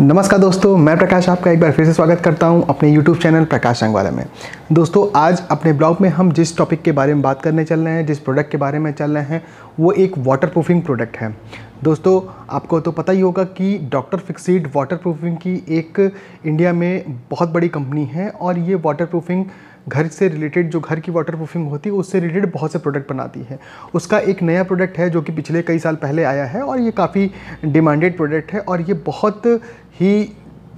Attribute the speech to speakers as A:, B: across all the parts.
A: नमस्कार दोस्तों मैं प्रकाश आपका एक बार फिर से स्वागत करता हूं अपने YouTube चैनल प्रकाश रंगवाला में दोस्तों आज अपने ब्लॉग में हम जिस टॉपिक के बारे में बात करने चल रहे हैं जिस प्रोडक्ट के बारे में चल रहे हैं वो एक वाटरप्रूफिंग प्रोडक्ट है दोस्तों आपको तो पता ही होगा कि डॉक्टर फिक्सीड वाटर की एक इंडिया में बहुत बड़ी कंपनी है और ये प्रूफिंग घर से रिलेटेड जो घर की वाटर प्रूफिंग होती है उससे रिलेटेड बहुत से प्रोडक्ट बनाती है उसका एक नया प्रोडक्ट है जो कि पिछले कई साल पहले आया है और ये काफ़ी डिमांडेड प्रोडक्ट है और ये बहुत ही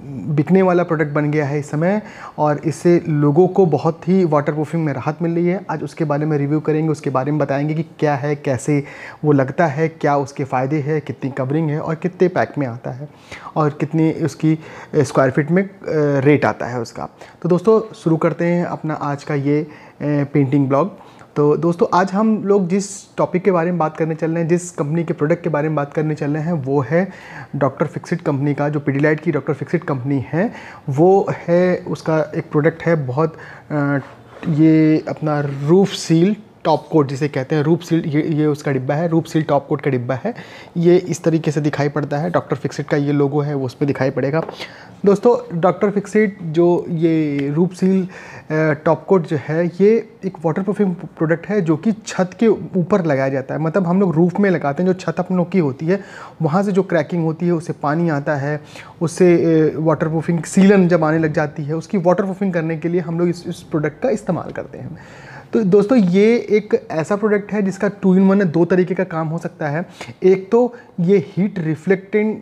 A: बिकने वाला प्रोडक्ट बन गया है इस समय और इससे लोगों को बहुत ही वाटर प्रूफिंग में राहत मिल रही है आज उसके बारे में रिव्यू करेंगे उसके बारे में बताएंगे कि क्या है कैसे वो लगता है क्या उसके फ़ायदे हैं कितनी कवरिंग है और कितने पैक में आता है और कितनी उसकी स्क्वायर फिट में रेट आता है उसका तो दोस्तों शुरू करते हैं अपना आज का ये पेंटिंग ब्लॉग तो दोस्तों आज हम लोग जिस टॉपिक के बारे में बात करने चल रहे हैं जिस कंपनी के प्रोडक्ट के बारे में बात करने चल रहे हैं वो है डॉक्टर फिक्सिट कंपनी का जो पीडीलाइट की डॉक्टर फिक्सिट कंपनी है वो है उसका एक प्रोडक्ट है बहुत ये अपना रूफ सील टॉप कोट जिसे कहते हैं रूप सील ये ये उसका डिब्बा है रूप सील टॉप कोट का डिब्बा है ये इस तरीके से दिखाई पड़ता है डॉक्टर फिक्सिट का ये लोगो है वो उस पर दिखाई पड़ेगा दोस्तों डॉक्टर फिक्सिट जो ये रूप सील टॉप कोट जो है ये एक वाटर प्रूफिंग प्रोडक्ट है जो कि छत के ऊपर लगाया जाता है मतलब हम लोग रूफ में लगाते हैं जो छत अपनों की होती है वहाँ से जो क्रैकिंग होती है उससे पानी आता है उससे वाटर प्रूफिंग सीलन जब आने लग जाती है उसकी वाटर प्रूफिंग करने के लिए हम लोग इस, इस प्रोडक्ट का इस्तेमाल करते हैं तो दोस्तों ये एक ऐसा प्रोडक्ट है जिसका टू इन वन दो तरीके का काम हो सकता है एक तो ये heat reflecting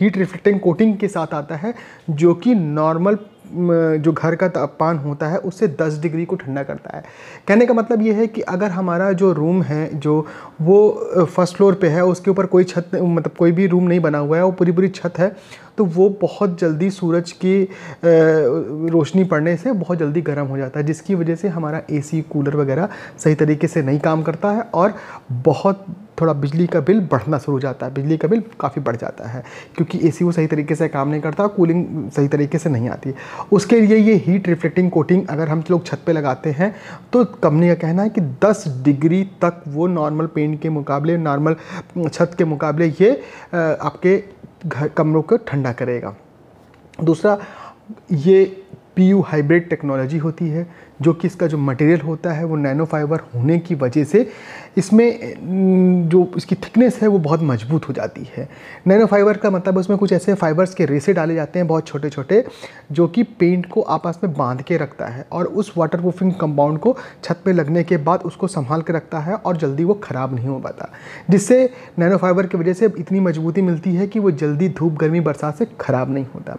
A: heat reflecting coating के साथ आता है जो कि नॉर्मल जो घर का तापमान होता है उससे 10 डिग्री को ठंडा करता है कहने का मतलब ये है कि अगर हमारा जो रूम है जो वो फर्स्ट फ्लोर पे है उसके ऊपर कोई छत मतलब कोई भी रूम नहीं बना हुआ है वो पूरी पूरी छत है तो वो बहुत जल्दी सूरज की रोशनी पड़ने से बहुत जल्दी गर्म हो जाता है जिसकी वजह से हमारा ए कूलर वगैरह सही तरीके से नहीं काम करता है और बहुत थोड़ा बिजली का बिल बढ़ना शुरू हो जाता है बिजली का बिल काफ़ी बढ़ जाता है क्योंकि ए वो सही तरीके से काम नहीं करता कूलिंग सही तरीके से नहीं आती उसके लिए ये हीट रिफ्लेक्टिंग कोटिंग अगर हम लोग छत पर लगाते हैं तो कंपनी का कहना है कि दस डिग्री तक वो नॉर्मल पेंट के मुकाबले नॉर्मल छत के मुकाबले ये आपके घर कमरों को ठंडा करेगा दूसरा ये पी यू हाइब्रिड टेक्नोलॉजी होती है जो कि इसका जो मटेरियल होता है वो नैनो फाइबर होने की वजह से इसमें जो इसकी थिकनेस है वो बहुत मजबूत हो जाती है नैनो फाइबर का मतलब उसमें कुछ ऐसे फाइबर्स के रेसे डाले जाते हैं बहुत छोटे छोटे जो कि पेंट को आपस में बांध के रखता है और उस वाटर प्रूफिंग कंपाउंड को छत पर लगने के बाद उसको संभाल के रखता है और जल्दी वो ख़राब नहीं हो पाता जिससे नैनो फाइबर की वजह से इतनी मजबूती मिलती है कि वो जल्दी धूप गर्मी बरसात से ख़राब नहीं होता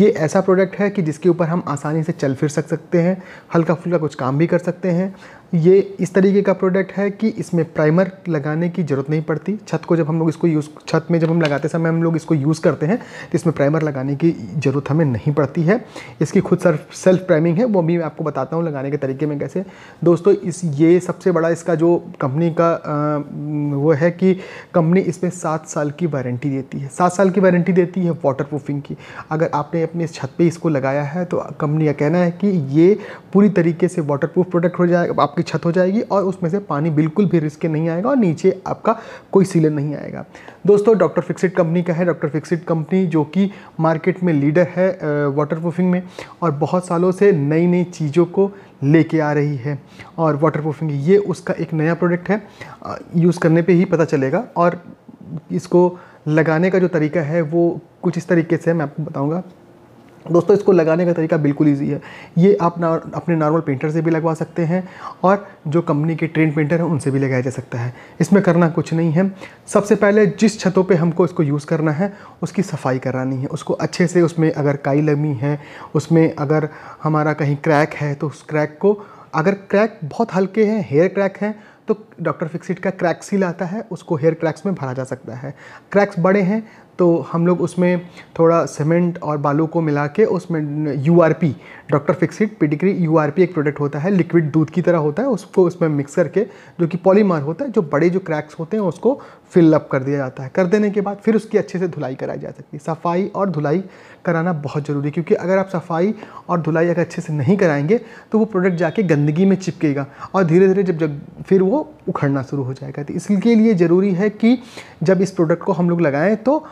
A: ये ऐसा प्रोडक्ट है कि जिसके ऊपर हम आसानी से चल फिर सक सकते हैं हल्का फुल्का कुछ काम भी कर सकते हैं ये इस तरीके का प्रोडक्ट है कि इसमें प्राइमर लगाने की ज़रूरत नहीं पड़ती छत को जब हम लोग इसको यूज़ छत में जब हम लगाते समय हम लोग इसको यूज़ करते हैं तो इसमें प्राइमर लगाने की ज़रूरत हमें नहीं पड़ती है इसकी खुद सर सेल्फ प्राइमिंग है वो भी मैं आपको बताता हूँ लगाने के तरीके में कैसे दोस्तों इस ये सबसे बड़ा इसका जो कंपनी का आ, वो है कि कंपनी इसमें सात साल की वारंटी देती है सात साल की वारंटी देती है वाटर प्रूफिंग की अगर आपने अपने छत पर इसको लगाया है तो कंपनी का कहना है कि ये पूरी तरीके से वाटर प्रूफ प्रोडक्ट हो जाएगा आपके आपकी छत हो जाएगी और उसमें से पानी बिल्कुल भी रिस्क नहीं आएगा और नीचे आपका कोई सीलन नहीं आएगा दोस्तों डॉक्टर फिक्सिट कंपनी का है डॉक्टर फिक्सिट कंपनी जो कि मार्केट में लीडर है वाटर प्रूफिंग में और बहुत सालों से नई नई चीज़ों को लेके आ रही है और वाटर प्रूफिंग ये उसका एक नया प्रोडक्ट है यूज़ करने पे ही पता चलेगा और इसको लगाने का जो तरीका है वो कुछ इस तरीके से मैं आपको बताऊंगा दोस्तों इसको लगाने का तरीका बिल्कुल ईजी है ये आप ना अपने नॉर्मल पेंटर से भी लगवा सकते हैं और जो कंपनी के ट्रेन पेंटर हैं उनसे भी लगाया जा सकता है इसमें करना कुछ नहीं है सबसे पहले जिस छतों पे हमको इसको यूज़ करना है उसकी सफाई करानी है उसको अच्छे से उसमें अगर काई लगी है उसमें अगर हमारा कहीं क्रैक है तो उस क्रैक को अगर क्रैक बहुत हल्के हैं हेयर क्रैक हैं तो डॉक्टर फिक्सिट का क्रैक्सील आता है उसको हेयर क्रैक्स में भरा जा सकता है क्रैक्स बड़े हैं तो हम लोग उसमें थोड़ा सीमेंट और बालू को मिला के उसमें U R P doctor fixit पिडिग्री यू आर पी एक प्रोडक्ट होता है लिक्विड दूध की तरह होता है उसको उसमें मिक्स करके जो कि पॉलीमार होता है जो बड़े जो क्रैक्स होते हैं उसको फिल अप कर दिया जाता है कर देने के बाद फिर उसकी अच्छे से धुलाई कराई जा सकती है सफाई और धुलाई कराना बहुत ज़रूरी है क्योंकि अगर आप सफाई और धुलाई अगर अच्छे से नहीं कराएंगे तो वो प्रोडक्ट जाके गंदगी में चिपकेगा और धीरे धीरे जब जब फिर वो उखड़ना शुरू हो जाएगा तो इसके लिए ज़रूरी है कि जब इस प्रोडक्ट को हम लोग लगाएँ तो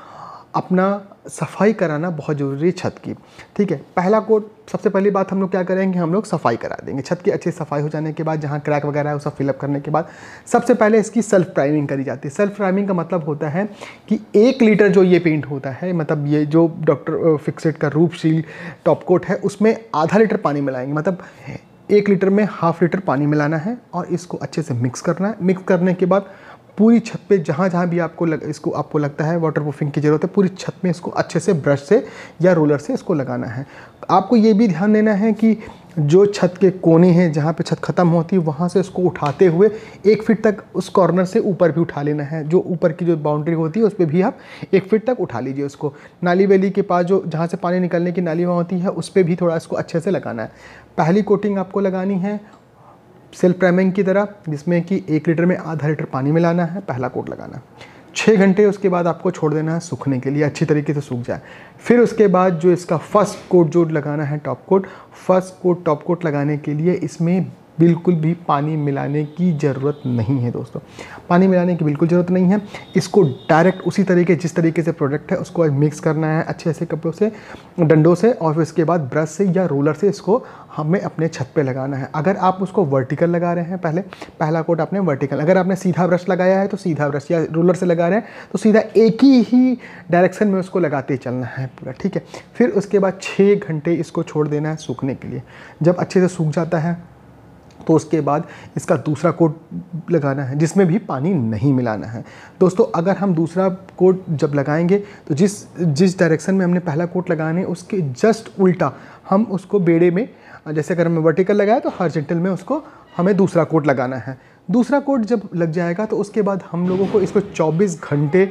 A: अपना सफाई कराना बहुत ज़रूरी है छत की ठीक है पहला कोड सबसे पहली बात हम लोग क्या करेंगे हम लोग सफाई करा देंगे छत की अच्छी सफाई हो जाने के बाद जहाँ क्रैक वगैरह है उसका फिलअप करने के बाद सबसे पहले इसकी सेल्फ प्राइमिंग करी जाती है सेल्फ प्राइमिंग का मतलब होता है कि एक लीटर जो ये पेंट होता है मतलब ये जो डॉक्टर फिक्सेड का रूप शील टॉप कोट है उसमें आधा लीटर पानी मिलाएंगे मतलब एक लीटर में हाफ लीटर पानी मिलाना है और इसको अच्छे से मिक्स करना है मिक्स करने के बाद पूरी छत पे जहाँ जहाँ भी आपको लग, इसको आपको लगता है वाटर प्रूफिंग की ज़रूरत है पूरी छत में इसको अच्छे से ब्रश से या रोलर से इसको लगाना है आपको ये भी ध्यान देना है कि जो छत के कोने हैं जहाँ पे छत ख़त्म होती है वहाँ से उसको उठाते हुए एक फीट तक उस कॉर्नर से ऊपर भी उठा लेना है जो ऊपर की जो बाउंड्री होती है उस पर भी आप एक फीट तक उठा लीजिए उसको नाली वैली के पास जो जहाँ से पानी निकलने की नाली वहाँ होती है उस पर भी थोड़ा इसको अच्छे से लगाना है पहली कोटिंग आपको लगानी है सेल्फ प्राइमिंग की तरह जिसमें कि एक लीटर में आधा लीटर पानी में लाना है पहला कोट लगाना छः घंटे उसके बाद आपको छोड़ देना है सूखने के लिए अच्छी तरीके से सूख जाए फिर उसके बाद जो इसका फर्स्ट कोट जो लगाना है top coat first coat top coat लगाने के लिए इसमें बिल्कुल भी पानी मिलाने की ज़रूरत नहीं है दोस्तों पानी मिलाने की बिल्कुल ज़रूरत नहीं है इसको डायरेक्ट उसी तरीके जिस तरीके से प्रोडक्ट है उसको मिक्स करना है अच्छे ऐसे कपड़ों से डंडों से और फिर उसके बाद ब्रश से या रोलर से इसको हमें अपने छत पे लगाना है अगर आप उसको वर्टिकल लगा रहे हैं पहले पहला कोट आपने वर्टिकल अगर आपने सीधा ब्रश लगाया है तो सीधा ब्रश या रोलर से लगा रहे हैं तो सीधा एक ही ही डायरेक्शन में उसको लगाते चलना है पूरा ठीक है फिर उसके बाद छः घंटे इसको छोड़ देना है सूखने के लिए जब अच्छे से सूख जाता है तो उसके बाद इसका दूसरा कोट लगाना है जिसमें भी पानी नहीं मिलाना है दोस्तों अगर हम दूसरा कोट जब लगाएंगे तो जिस जिस डायरेक्शन में हमने पहला कोट लगाने उसके जस्ट उल्टा हम उसको बेड़े में जैसे अगर हमें वर्टिकल लगाया तो हॉर्जेंटल में उसको हमें दूसरा कोट लगाना है दूसरा कोट जब लग जाएगा तो उसके बाद हम लोगों को इसको 24 घंटे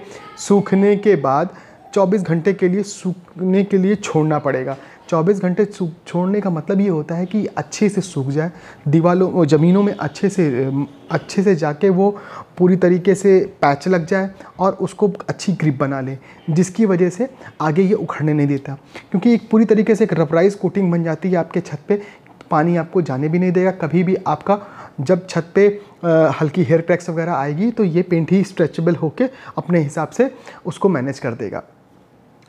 A: सूखने के बाद 24 घंटे के लिए सूखने के लिए छोड़ना पड़ेगा 24 घंटे छोड़ने का मतलब ये होता है कि अच्छे से सूख जाए दीवालों ज़मीनों में अच्छे से अच्छे से जाके वो पूरी तरीके से पैच लग जाए और उसको अच्छी ग्रिप बना ले जिसकी वजह से आगे ये उखड़ने नहीं देता क्योंकि एक पूरी तरीके से एक रबराइज कोटिंग बन जाती है आपके छत पे पानी आपको जाने भी नहीं देगा कभी भी आपका जब छत पे हल्की हेयर क्रैक्स वगैरह आएगी तो ये पेंट ही स्ट्रेचेबल होके अपने हिसाब से उसको मैनेज कर देगा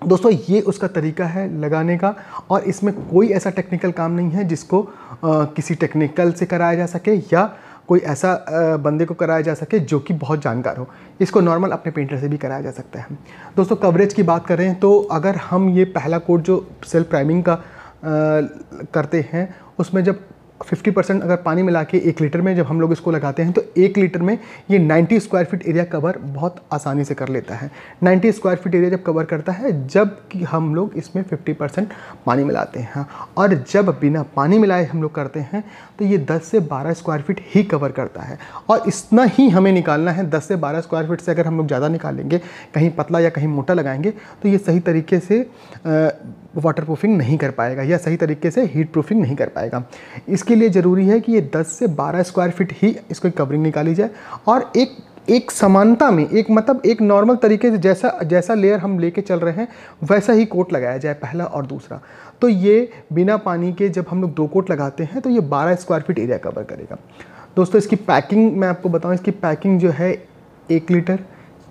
A: दोस्तों ये उसका तरीका है लगाने का और इसमें कोई ऐसा टेक्निकल काम नहीं है जिसको आ, किसी टेक्निकल से कराया जा सके या कोई ऐसा आ, बंदे को कराया जा सके जो कि बहुत जानकार हो इसको नॉर्मल अपने पेंटर से भी कराया जा सकता है दोस्तों कवरेज की बात करें तो अगर हम ये पहला कोड जो सेल्फ प्राइमिंग का आ, करते हैं उसमें जब फिफ्टी परसेंट अगर पानी मिला के एक लीटर में जब हम लोग इसको लगाते हैं तो एक लीटर में ये ninety square feet area cover बहुत आसानी से कर लेता है नाइन्टी स्क्वायर फीट एरिया जब कवर करता है जब कि हम लोग इसमें फिफ्टी परसेंट पानी मिलाते हैं और जब बिना पानी मिलाए हम लोग करते हैं तो ये दस से बारह स्क्वायर फीट ही कवर करता है और इतना ही हमें निकालना है दस से बारह स्क्वायर फीट से अगर हम लोग ज़्यादा निकालेंगे कहीं पतला या कहीं मोटा लगाएंगे तो ये सही तरीके से आ, वाटर प्रूफिंग नहीं कर पाएगा या सही तरीके से हीट प्रूफिंग नहीं कर पाएगा इसके लिए ज़रूरी है कि ये 10 से 12 स्क्वायर फीट ही इसको कवरिंग निकाली जाए और एक एक समानता में एक मतलब एक नॉर्मल तरीके से जैसा जैसा लेयर हम लेके चल रहे हैं वैसा ही कोट लगाया जाए पहला और दूसरा तो ये बिना पानी के जब हम लोग दो कोट लगाते हैं तो ये 12 स्क्वायर फीट एरिया कवर करेगा दोस्तों इसकी पैकिंग मैं आपको बताऊँ इसकी पैकिंग जो है एक लीटर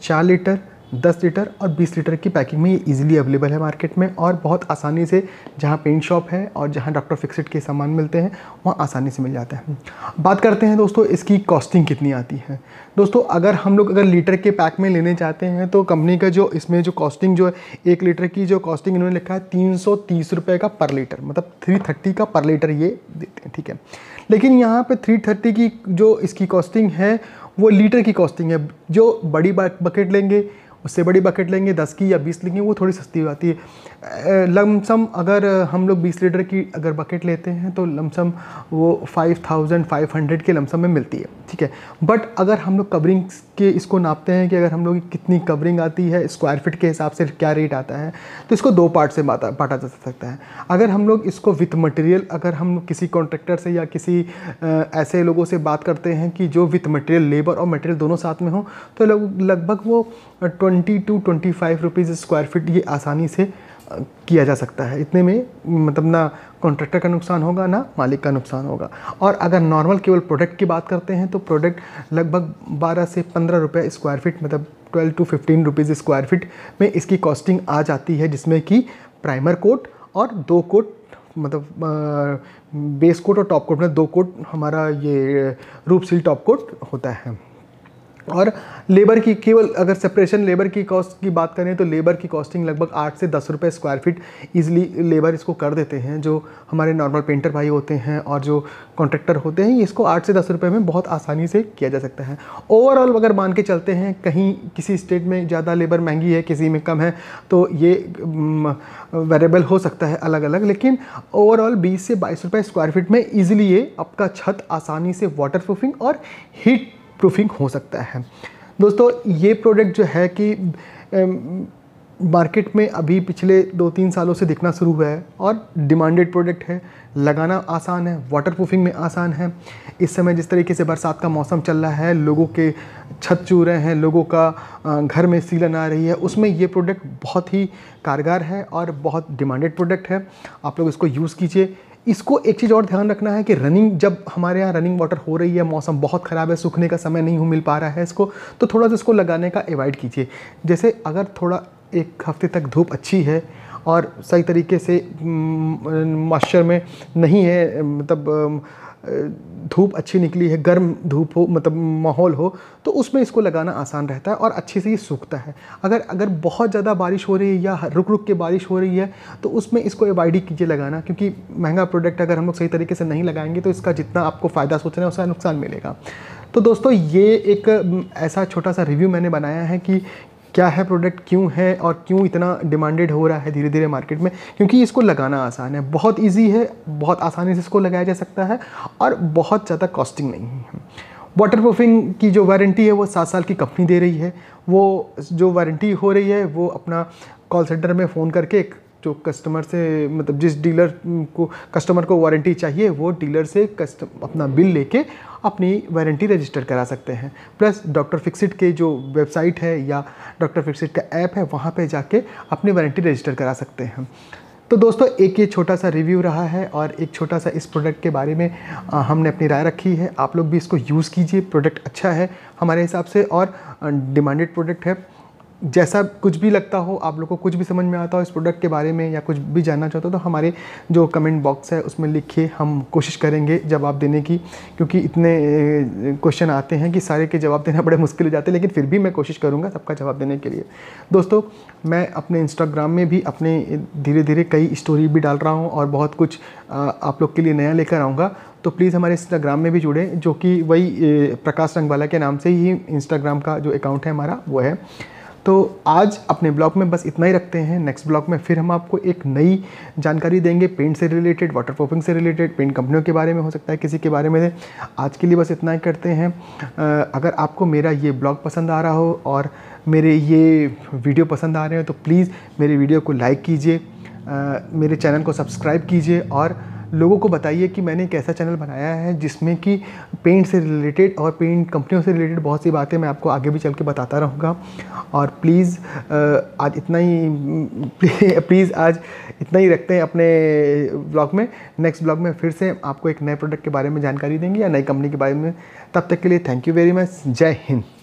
A: चार लीटर 10 लीटर और 20 लीटर की पैकिंग में ये ईजिली अवेलेबल है मार्केट में और बहुत आसानी से जहाँ पेंट शॉप है और जहाँ डॉक्टर फिक्सड के सामान मिलते हैं वहाँ आसानी से मिल जाते हैं बात करते हैं दोस्तों इसकी कॉस्टिंग कितनी आती है दोस्तों अगर हम लोग अगर लीटर के पैक में लेने चाहते हैं तो कंपनी का जो इसमें जो कॉस्टिंग जो है एक लीटर की जो कॉस्टिंग इन्होंने लिखा है तीन सौ का पर लीटर मतलब थ्री का पर लीटर ये देते हैं ठीक है लेकिन यहाँ पर थ्री की जो इसकी कॉस्टिंग है वो लीटर की कॉस्टिंग है जो बड़ी बकेट लेंगे उससे बड़ी बकेट लेंगे दस की या बीस लेंगे वो थोड़ी सस्ती हो जाती है लमसम अगर हम लोग 20 लीटर की अगर बकेट लेते हैं तो लमसम वो 5500 के लमसम में मिलती है ठीक है बट अगर हम लोग कवरिंग्स के इसको नापते हैं कि अगर हम लोग कितनी कवरिंग आती है स्क्वायर फिट के हिसाब से क्या रेट आता है तो इसको दो पार्ट से बांटा जा सकता है अगर हम लोग इसको विथ मटेरियल अगर हम किसी कॉन्ट्रेक्टर से या किसी ऐसे लोगों से बात करते हैं कि जो विथ मटेरियल लेबर और मटेरियल दोनों साथ में हो तो लगभग वो twenty two twenty five rupees square feet ये आसानी से किया जा सकता है इतने में मतलब ना कॉन्ट्रैक्टर का नुकसान होगा ना मालिक का नुकसान होगा और अगर नॉर्मल केवल प्रोडक्ट की बात करते हैं तो प्रोडक्ट लगभग 12 से 15 रुपये स्क्वायर फीट मतलब 12 टू 15 रुपीज़ स्क्वायर फीट में इसकी कॉस्टिंग आ जाती है जिसमें कि प्राइमर कोट और दो कोट मतलब बेस कोट और टॉप कोट में दो कोट हमारा ये रूप सील टॉप कोट होता है और लेबर की केवल अगर सेपरेशन लेबर की कॉस्ट की बात करें तो लेबर की कॉस्टिंग लगभग आठ से दस रुपये स्क्वायर फीट ईजिली लेबर इसको कर देते हैं जो हमारे नॉर्मल पेंटर भाई होते हैं और जो कॉन्ट्रैक्टर होते हैं इसको आठ से दस रुपये में बहुत आसानी से किया जा सकता है ओवरऑल अगर मान के चलते हैं कहीं किसी स्टेट में ज़्यादा लेबर महंगी है किसी में कम है तो ये वेरेबल हो सकता है अलग अलग लेकिन ओवरऑल बीस से बाईस रुपये स्क्वायर फीट में ईजिली ये आपका छत आसानी से वाटर प्रूफिंग और हीट प्रूफिंग हो सकता है दोस्तों ये प्रोडक्ट जो है कि मार्केट में अभी पिछले दो तीन सालों से दिखना शुरू हुआ है और डिमांडेड प्रोडक्ट है लगाना आसान है वाटर प्रूफिंग में आसान है इस समय जिस तरीके से बरसात का मौसम चल रहा है लोगों के छत चू रहे हैं लोगों का घर में सीलन आ रही है उसमें ये प्रोडक्ट बहुत ही कारगर है और बहुत डिमांडेड प्रोडक्ट है आप लोग इसको यूज़ कीजिए इसको एक चीज़ और ध्यान रखना है कि रनिंग जब हमारे यहाँ रनिंग वाटर हो रही है मौसम बहुत ख़राब है सूखने का समय नहीं हो मिल पा रहा है इसको तो थोड़ा सा इसको लगाने का एवॉइड कीजिए जैसे अगर थोड़ा एक हफ्ते तक धूप अच्छी है और सही तरीके से मॉइस्चर में नहीं है मतलब धूप अच्छी निकली है गर्म धूप हो मतलब माहौल हो तो उसमें इसको लगाना आसान रहता है और अच्छे से ये सूखता है अगर अगर बहुत ज़्यादा बारिश हो रही है या रुक रुक के बारिश हो रही है तो उसमें इसको अवॉइड कीजिए लगाना क्योंकि महंगा प्रोडक्ट अगर हम लोग सही तरीके से नहीं लगाएंगे तो इसका जितना आपको फ़ायदा सोचना है उसका नुकसान मिलेगा तो दोस्तों ये एक ऐसा छोटा सा रिव्यू मैंने बनाया है कि क्या है प्रोडक्ट क्यों है और क्यों इतना डिमांडेड हो रहा है धीरे धीरे मार्केट में क्योंकि इसको लगाना आसान है बहुत ईजी है बहुत आसानी से इसको लगाया जा सकता है और बहुत ज़्यादा कॉस्टिंग नहीं है वाटर प्रूफिंग की जो वारंटी है वो सात साल की कंपनी दे रही है वो जो वारंटी हो रही है वो अपना कॉल सेंटर में फ़ोन करके एक जो कस्टमर से मतलब जिस डीलर को कस्टमर को वारंटी चाहिए वो डीलर से कस्टम अपना बिल लेके अपनी वारंटी रजिस्टर करा सकते हैं प्लस डॉक्टर फिक्सिट के जो वेबसाइट है या डॉक्टर फिक्सिट का ऐप है वहाँ पे जाके अपनी वारंटी रजिस्टर करा सकते हैं तो दोस्तों एक ये छोटा सा रिव्यू रहा है और एक छोटा सा इस प्रोडक्ट के बारे में हमने अपनी राय रखी है आप लोग भी इसको यूज़ कीजिए प्रोडक्ट अच्छा है हमारे हिसाब से और डिमांडेड प्रोडक्ट है जैसा कुछ भी लगता हो आप लोग को कुछ भी समझ में आता हो इस प्रोडक्ट के बारे में या कुछ भी जानना चाहते हो तो हमारे जो कमेंट बॉक्स है उसमें लिखिए हम कोशिश करेंगे जवाब देने की क्योंकि इतने क्वेश्चन आते हैं कि सारे के जवाब देना बड़े मुश्किल हो जाते हैं लेकिन फिर भी मैं कोशिश करूँगा सबका जवाब देने के लिए दोस्तों मैं अपने इंस्टाग्राम में भी अपने धीरे धीरे कई स्टोरी भी डाल रहा हूँ और बहुत कुछ आप लोग के लिए नया लेकर आऊँगा तो प्लीज़ हमारे इंस्टाग्राम में भी जुड़े जो कि वही प्रकाश रंगवाला के नाम से ही इंस्टाग्राम का जो अकाउंट है हमारा वो है तो आज अपने ब्लॉग में बस इतना ही रखते हैं नेक्स्ट ब्लॉग में फिर हम आपको एक नई जानकारी देंगे पेंट से रिलेटेड वाटर प्रूफिंग से रिलेटेड पेंट कंपनियों के बारे में हो सकता है किसी के बारे में आज के लिए बस इतना ही करते हैं अगर आपको मेरा ये ब्लॉग पसंद आ रहा हो और मेरे ये वीडियो पसंद आ रहे हैं तो प्लीज़ मेरे वीडियो को लाइक कीजिए मेरे चैनल को सब्सक्राइब कीजिए और लोगों को बताइए कि मैंने एक ऐसा चैनल बनाया है जिसमें कि पेंट से रिलेटेड और पेंट कंपनियों से रिलेटेड बहुत सी बातें मैं आपको आगे भी चल के बताता रहूँगा और प्लीज़ आज इतना ही प्लीज़ आज इतना ही रखते हैं अपने ब्लॉग में नेक्स्ट ब्लॉग में फिर से आपको एक नए प्रोडक्ट के बारे में जानकारी देंगे या नई कंपनी के बारे में तब तक के लिए थैंक यू वेरी मच जय हिंद